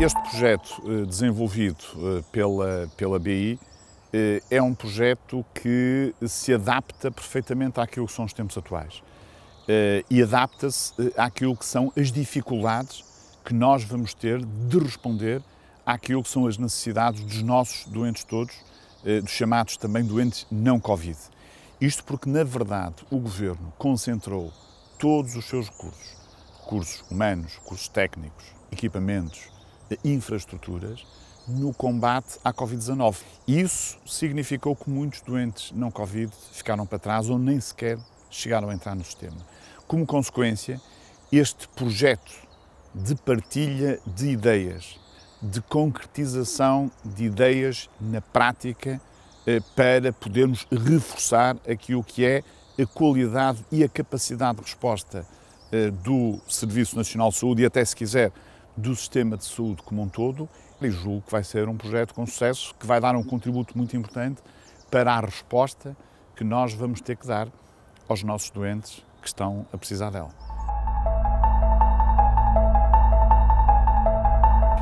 Este projeto eh, desenvolvido eh, pela, pela BI eh, é um projeto que se adapta perfeitamente àquilo que são os tempos atuais e adapta-se àquilo que são as dificuldades que nós vamos ter de responder àquilo que são as necessidades dos nossos doentes todos, dos chamados também doentes não Covid. Isto porque, na verdade, o Governo concentrou todos os seus recursos, recursos humanos, recursos técnicos, equipamentos, infraestruturas no combate à Covid-19. Isso significou que muitos doentes não Covid ficaram para trás ou nem sequer chegaram a entrar no sistema. Como consequência, este projeto de partilha de ideias, de concretização de ideias na prática eh, para podermos reforçar aquilo que é a qualidade e a capacidade de resposta eh, do Serviço Nacional de Saúde e até se quiser do sistema de saúde como um todo e julgo que vai ser um projeto com sucesso, que vai dar um contributo muito importante para a resposta que nós vamos ter que dar aos nossos doentes que estão a precisar dela.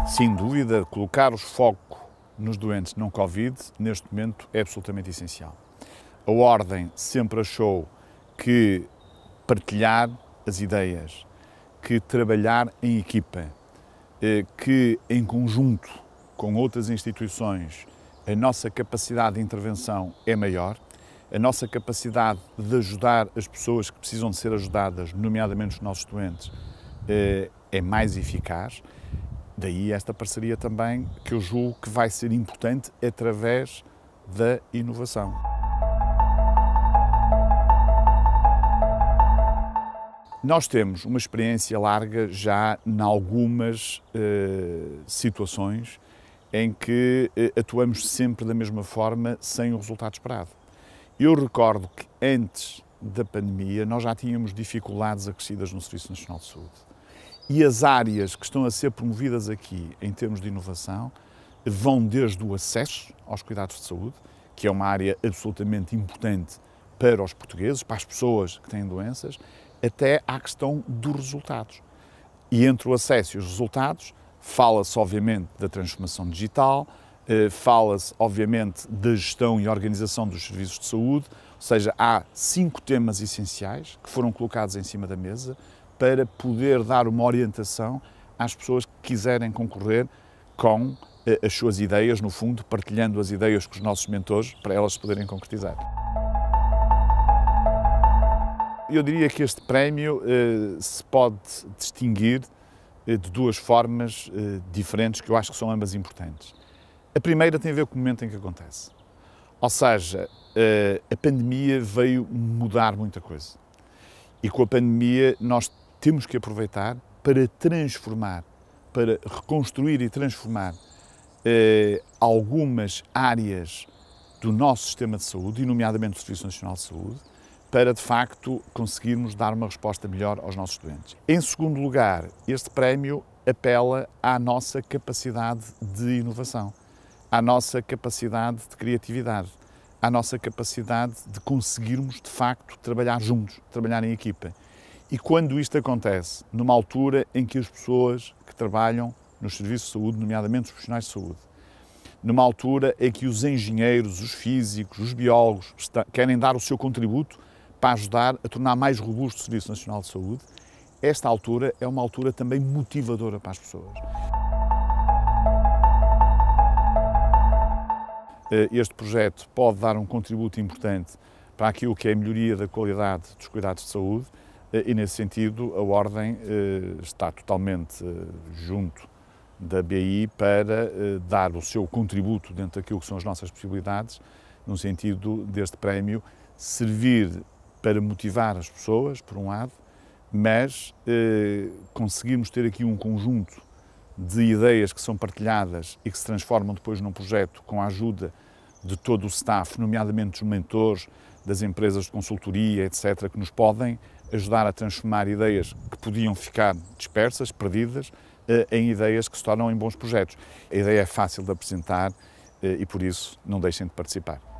Sem dúvida, colocar o foco nos doentes não Covid neste momento é absolutamente essencial. A Ordem sempre achou que partilhar as ideias, que trabalhar em equipa, eh, que, em conjunto com outras instituições, a nossa capacidade de intervenção é maior, a nossa capacidade de ajudar as pessoas que precisam de ser ajudadas, nomeadamente os nossos doentes, eh, é mais eficaz. Daí esta parceria também que eu julgo que vai ser importante através da inovação. Nós temos uma experiência larga já em algumas uh, situações em que uh, atuamos sempre da mesma forma, sem o resultado esperado. Eu recordo que antes da pandemia nós já tínhamos dificuldades acrescidas no Serviço Nacional de Saúde. E as áreas que estão a ser promovidas aqui em termos de inovação vão desde o acesso aos cuidados de saúde, que é uma área absolutamente importante para os portugueses, para as pessoas que têm doenças, até à questão dos resultados. E entre o acesso e os resultados, fala-se, obviamente, da transformação digital, eh, fala-se, obviamente, da gestão e organização dos serviços de saúde, ou seja, há cinco temas essenciais que foram colocados em cima da mesa para poder dar uma orientação às pessoas que quiserem concorrer com eh, as suas ideias, no fundo, partilhando as ideias com os nossos mentores para elas poderem concretizar. Eu diria que este prémio eh, se pode distinguir eh, de duas formas eh, diferentes que eu acho que são ambas importantes. A primeira tem a ver com o momento em que acontece. Ou seja, a pandemia veio mudar muita coisa. E com a pandemia nós temos que aproveitar para transformar, para reconstruir e transformar algumas áreas do nosso sistema de saúde, e nomeadamente o Serviço Nacional de Saúde, para de facto conseguirmos dar uma resposta melhor aos nossos doentes. Em segundo lugar, este prémio apela à nossa capacidade de inovação, à nossa capacidade de criatividade, à nossa capacidade de conseguirmos de facto trabalhar juntos, trabalhar em equipa. E quando isto acontece, numa altura em que as pessoas que trabalham nos serviços de saúde, nomeadamente os profissionais de saúde, numa altura em que os engenheiros, os físicos, os biólogos querem dar o seu contributo para ajudar a tornar mais robusto o Serviço Nacional de Saúde. Esta altura é uma altura também motivadora para as pessoas. Eh, este projeto pode dar um contributo importante para aquilo que é a melhoria da qualidade dos cuidados de saúde eh, e, nesse sentido, a Ordem eh, está totalmente junto da BI para dar o seu contributo dentro daquilo que são as nossas possibilidades, no sentido deste prémio servir para motivar as pessoas, por um lado, mas eh, conseguirmos ter aqui um conjunto de ideias que são partilhadas e que se transformam depois num projeto com a ajuda de todo o staff, nomeadamente dos mentores, das empresas de consultoria, etc., que nos podem ajudar a transformar ideias que podiam ficar dispersas, perdidas, eh, em ideias que se tornam em bons projetos. A ideia é fácil de apresentar eh, e, por isso, não deixem de participar.